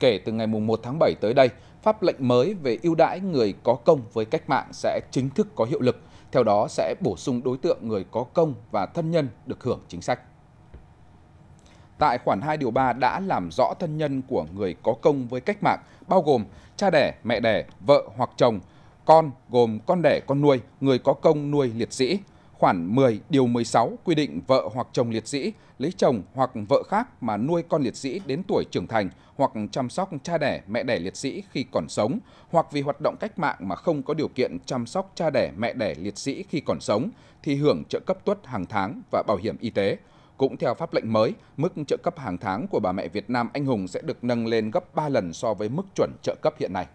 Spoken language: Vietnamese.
Kể từ ngày 1 tháng 7 tới đây, pháp lệnh mới về ưu đãi người có công với cách mạng sẽ chính thức có hiệu lực. Theo đó sẽ bổ sung đối tượng người có công và thân nhân được hưởng chính sách. Tại khoản 2 điều 3 đã làm rõ thân nhân của người có công với cách mạng, bao gồm cha đẻ, mẹ đẻ, vợ hoặc chồng, con gồm con đẻ, con nuôi, người có công nuôi liệt sĩ, khoản 10 điều 16 quy định vợ hoặc chồng liệt sĩ lấy chồng hoặc vợ khác mà nuôi con liệt sĩ đến tuổi trưởng thành hoặc chăm sóc cha đẻ mẹ đẻ liệt sĩ khi còn sống hoặc vì hoạt động cách mạng mà không có điều kiện chăm sóc cha đẻ mẹ đẻ liệt sĩ khi còn sống thì hưởng trợ cấp tuất hàng tháng và bảo hiểm y tế. Cũng theo pháp lệnh mới, mức trợ cấp hàng tháng của bà mẹ Việt Nam anh hùng sẽ được nâng lên gấp 3 lần so với mức chuẩn trợ cấp hiện nay.